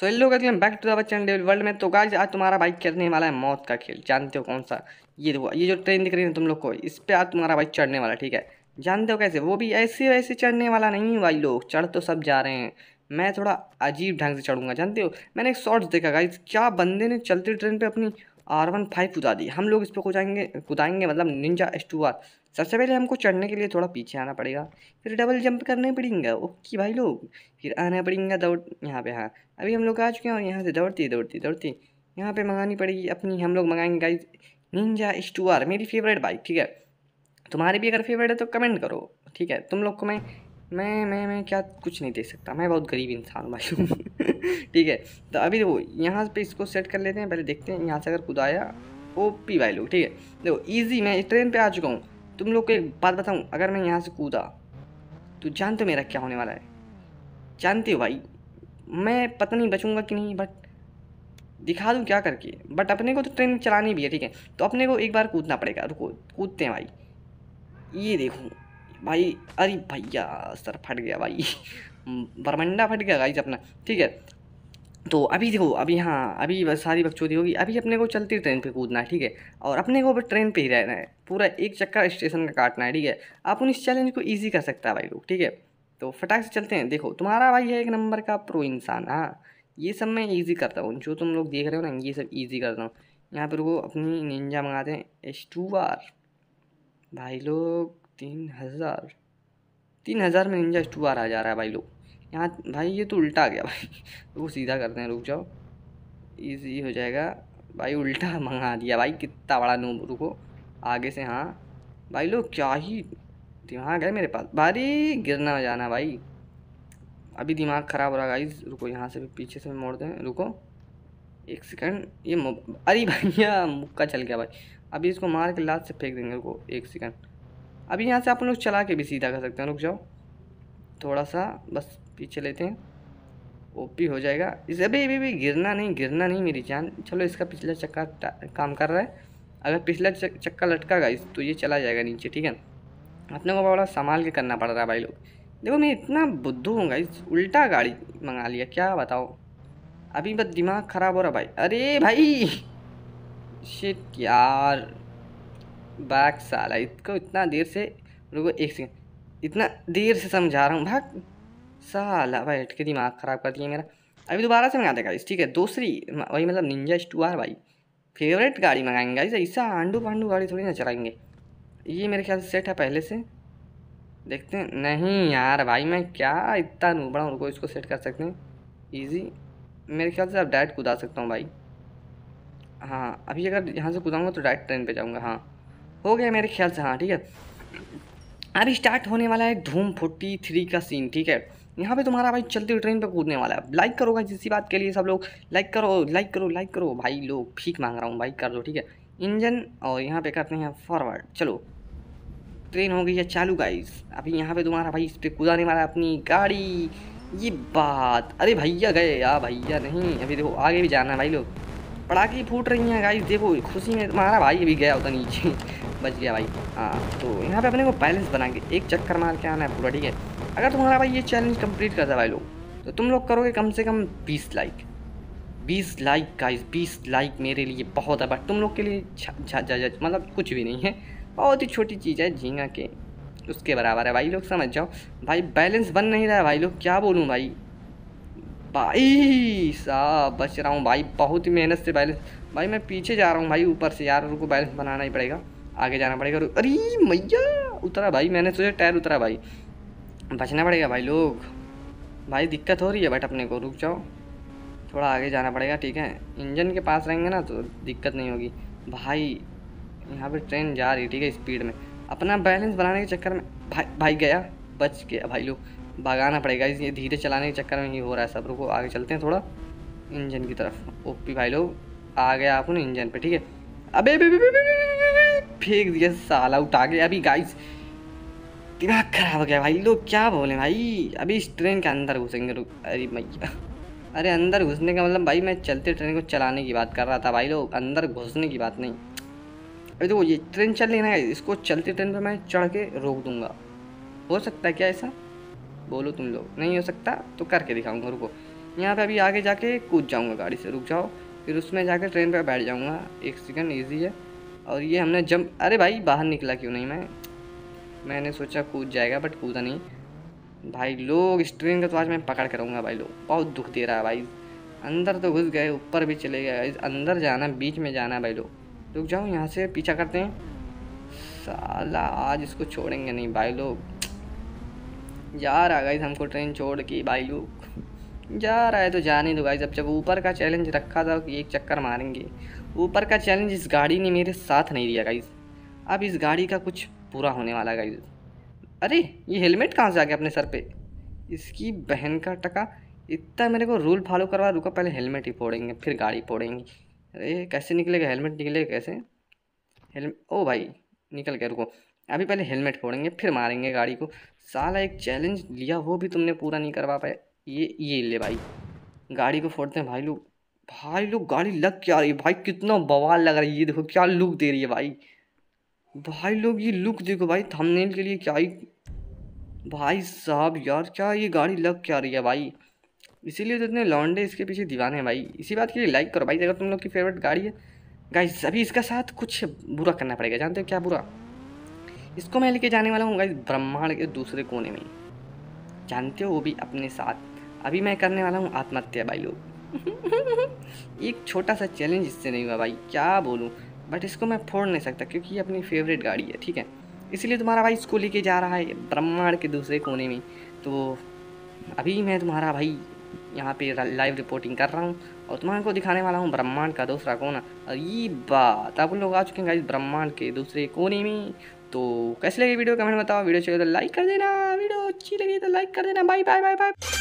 तो hello welcome back to our channel world में तो गाइज आज तुम्हारा बाइक चढ़ने वाला है मौत का खेल जानते हो कौन सा ये देखो ये जो ट्रेन दिख रही है तुम लोग को इस पर आज तुम्हारा बाइक चढ़ने वाला ठीक है जानते हो कैसे वो भी ऐसे वैसे चढ़ने वाला नहीं है भाई लोग चढ़ तो सब जा रहे हैं मैं थोड़ा अजीब ढंग से चढ़ूंगा जानते हो मैंने एक शॉर्ट्स देखा गाइज क्या बंदे ने चलती ट्रेन पर अपनी आर वन फाइव कुदा दी हम लोग इस पर कुदाएंगे कुदाएंगे मतलब निंजा एस टू आर सबसे पहले हमको चढ़ने के लिए थोड़ा पीछे आना पड़ेगा फिर डबल जंप करने पड़ेंगे ओके भाई लोग फिर आना पड़ेगा दौड़ यहाँ पे हाँ अभी हम लोग आ चुके हैं और यहाँ से दौड़ती दौड़ती दौड़ती यहाँ पे मंगानी पड़ेगी अपनी हम लोग मंगाएंगे guys Ninja S two R मेरी फेवरेट बाइक ठीक है तुम्हारी भी अगर फेवरेट है तो कमेंट करो ठीक है तुम लोग को मैं मैं मैं मैं क्या कुछ नहीं देख सकता मैं बहुत गरीब इंसान हूँ भाई ठीक है तो अभी देखो यहाँ पे इसको सेट कर लेते हैं पहले देखते हैं यहाँ से अगर कुदाया ओ पी भाई लोग ठीक है देखो ईजी मैं ट्रेन पर आ चुका हूँ तुम लोग को एक बात बताऊँ अगर मैं यहाँ से कूदा तो जानते हो मेरा क्या होने वाला है जानते हो भाई मैं पता नहीं बचूंगा कि नहीं बट दिखा दूँ क्या करके बट अपने को तो ट्रेन चलानी भी है ठीक है तो अपने को एक बार कूदना पड़ेगा रुको कूदते हैं भाई ये देखो भाई अरे भैया सर फट गया भाई बरमंडा फट गया गाइस अपना ठीक है तो अभी देखो अभी हाँ अभी बस सारी बकचोदी होगी अभी अपने को चलती ट्रेन पे कूदना है ठीक है और अपने को ट्रेन पे ही रहना है पूरा एक चक्कर स्टेशन का काटना है ठीक है आप उन इस चैलेंज को ईजी कर सकता है भाई लोग ठीक है तो फटाक से चलते हैं देखो तुम्हारा भाई है एक नंबर का प्रो इंसान हाँ ये सब मैं ईजी करता हूँ जो तुम लोग देख रहे हो ना ये सब ईजी करता हूँ यहाँ पर वो अपनी निंजा मंगाते हैं एस टू आर भाई लोग तीन हज़ार तीन हज़ार में निंजा टू आ आ जा रहा है भाई लोग यहाँ भाई ये तो उल्टा आ गया भाई वो सीधा करते हैं रुक जाओ ईजी हो जाएगा भाई उल्टा मंगा दिया भाई कितना बड़ा नूब रुको आगे से हाँ भाई लोग क्या ही दिमाग है मेरे पास भारी गिरना जाना भाई अभी दिमाग ख़राब हो रहा है रुको यहाँ से भी पीछे से मोड़ दें रुको एक सेकंड ये अरे भैया मुक्का चल गया भाई अभी इसको मार के लात से फेंक देंगे रुको एक सेकंड अभी यहाँ से आप लोग चला के भी सीधा कर सकते हैं रुक जाओ थोड़ा सा बस पीछे लेते हैं ओपी हो जाएगा इसे अभी अभी भी गिरना नहीं गिरना नहीं मेरी जान चलो इसका पिछला चक्का काम कर रहा है अगर पिछला चक्का लटकागा इस तो ये चला जाएगा नीचे ठीक है अपने को बड़ा संभाल के करना पड़ रहा है भाई लोग देखो मैं इतना बुद्धू हूँ इस उल्टा गाड़ी मंगा लिया क्या बताओ अभी बस दिमाग ख़राब हो रहा भाई अरे भाई शिट यार भाग साला इसको इतना देर से रुको एक सेकेंड इतना देर से समझा रहा हूँ भाग साला भाई हट के दिमाग ख़राब कर दिया मेरा अभी दोबारा से मंगा देगा इस ठीक है दूसरी वही मतलब निंजा टू आर भाई फेवरेट गाड़ी मंगाएंगे गाइस ऐसा आंडू पांडू गाड़ी थोड़ी ना चलाएंगे ये मेरे ख्याल से सेट है पहले से देखते हैं नहीं यार भाई मैं क्या इतना नूबड़ा हूँ रुको इसको सेट कर सकते हैं ईजी मेरे ख्याल से आप डायरेक्ट कूदा सकता हूँ भाई हाँ अभी अगर यहाँ से कूदाऊँगा तो डायरेक्ट ट्रेन पर जाऊँगा हाँ हो गया मेरे ख्याल से हाँ ठीक है अरे स्टार्ट होने वाला है धूम फोर्टी थ्री का सीन ठीक है यहाँ पे तुम्हारा भाई चलती हुई ट्रेन पे कूदने वाला है लाइक करोगा जिसी बात के लिए सब लोग लाइक करो लाइक करो लाइक करो भाई लोग ठीक मांग रहा हूँ भाई कर दो ठीक है इंजन और यहाँ पे करते हैं फॉरवर्ड चलो ट्रेन हो गई है चालू गाइस अभी यहाँ पे तुम्हारा भाई इस पर कूदाने वाला है अपनी गाड़ी ये बात अरे भैया गए यार भैया नहीं अभी देखो आगे भी जाना है भाई लोग पड़ाके फूट रही हैं गाइस देखो खुशी में तुम्हारा भाई अभी गया होता नीचे बच गया भाई हाँ तो यहाँ पे अपने को बैलेंस बनाएंगे एक चक्कर मार के आना है पूरा ठीक है अगर तुम्हारा भाई ये चैलेंज कंप्लीट करता है भाई लोग तो तुम लोग करोगे कम से कम बीस लाइक बीस लाइक गाइस बीस लाइक मेरे लिए बहुत है बट तुम लोग के लिए मतलब कुछ भी नहीं है बहुत ही छोटी चीज़ है झींगा के उसके बराबर है भाई लोग समझ जाओ भाई बैलेंस बन नहीं रहा है भाई लोग क्या बोलूँ भाई भाई साहब बच रहा हूँ भाई बहुत ही मेहनत से बैलेंस भाई मैं पीछे जा रहा हूँ भाई ऊपर से यार उनको बैलेंस बनाना ही पड़ेगा आगे जाना पड़ेगा अरे मैया उतरा भाई मैंने सोचा टायर उतरा भाई बचना पड़ेगा भाई लोग भाई दिक्कत हो रही है बट अपने को रुक जाओ थोड़ा आगे जाना पड़ेगा ठीक है इंजन के पास रहेंगे ना तो दिक्कत नहीं होगी भाई यहाँ पे ट्रेन जा रही है ठीक है स्पीड में अपना बैलेंस बनाने के चक्कर में भाई भाई गया बच गया भाई लोग भागाना पड़ेगा ये धीरे चलाने के चक्कर में ही हो रहा है सब रुको आगे चलते हैं थोड़ा इंजन की तरफ ओपी भाई लोग आ गया आप इंजन पे ठीक है अबे फेंक दिया साला उठा के अभी गाइस दिमाग खराब हो गया भाई लोग क्या बोले भाई अभी इस ट्रेन के अंदर घुसेंगे अरे मैया अरे अंदर घुसने का मतलब भाई मैं चलते ट्रेन को चलाने की बात कर रहा था भाई लोग अंदर घुसने की बात नहीं अभी देखो तो ये ट्रेन चल रही ना इसको चलते ट्रेन पर मैं चढ़ के रोक दूंगा हो सकता है क्या ऐसा बोलो तुम लोग नहीं हो सकता तो करके दिखाऊंगा रुको यहाँ पे अभी आगे जाके कूद जाऊँगा गाड़ी से रुक जाओ फिर उसमें जाकर ट्रेन पर बैठ जाऊँगा एक सेकंड ईजी है और ये हमने जंप अरे भाई बाहर निकला क्यों नहीं मैं मैंने सोचा कूद जाएगा बट कूदा नहीं भाई लोग इस ट्रेन का तो आज मैं पकड़ करूँगा भाई लोग बहुत दुख दे रहा है भाई अंदर तो घुस गए ऊपर भी चले गए अंदर जाना बीच में जाना भाई लोग रुक जाओ यहाँ से पीछा करते हैं साला आज इसको छोड़ेंगे नहीं भाई लोग जा रहा गाइज हमको ट्रेन छोड़ के भाई लोग जा रहा है तो जा नहीं दो गाइज अब जब ऊपर का चैलेंज रखा था कि तो एक चक्कर मारेंगे ऊपर का चैलेंज इस गाड़ी ने मेरे साथ नहीं दिया गाइज अब इस गाड़ी का कुछ पूरा होने वाला गाइज अरे ये हेलमेट कहाँ से आ गया अपने सर पे इसकी बहन का टका इतना मेरे को रूल फॉलो करवा रुका पहले हेलमेट ही फोड़ेंगे फिर गाड़ी फोड़ेंगे अरे कैसे निकलेगा हेलमेट निकलेगा कैसे हेलमेट ओ भाई निकल के रुको अभी पहले हेलमेट फोड़ेंगे फिर मारेंगे गाड़ी को साला एक चैलेंज लिया वो भी तुमने पूरा नहीं करवा पाया ये ये ले भाई गाड़ी को फोड़ते हैं भाई लोग भाई लोग गाड़ी लग क्या रही है भाई कितना बवाल लग रही है ये देखो क्या लुक दे रही है भाई भाई लोग ये लुक देखो भाई थंबनेल के लिए क्या ही भाई साहब यार क्या ये गाड़ी लग क्या रही है भाई इसीलिए तो इतने लॉन्डे इसके पीछे दीवाने हैं भाई इसी बात के लिए लाइक करो भाई अगर तुम लोग की फेवरेट गाड़ी है गाई अभी इसका साथ कुछ बुरा करना पड़ेगा जानते हो क्या बुरा इसको मैं लेके जाने वाला हूँ गाई ब्रह्मांड के दूसरे कोने में जानते हो वो भी अपने साथ अभी मैं करने वाला हूँ आत्महत्या भाई लोग एक छोटा सा चैलेंज इससे नहीं हुआ भाई क्या बोलूँ बट इसको मैं फोड़ नहीं सकता क्योंकि ये अपनी फेवरेट गाड़ी है ठीक है इसीलिए तुम्हारा भाई इसको लेके जा रहा है ब्रह्मांड के दूसरे कोने में तो अभी मैं तुम्हारा भाई यहाँ पे लाइव रिपोर्टिंग कर रहा हूँ और तुम्हारे को दिखाने वाला हूँ ब्रह्मांड का दूसरा कोना और ये बात आप लोग आ चुके हैं ब्रह्मांड के दूसरे कोने में तो कैसे लगे वीडियो कमेंट बताओ वीडियो लगे तो लाइक कर देना वीडियो अच्छी लगी तो लाइक कर देना बाय बाय बाय बाय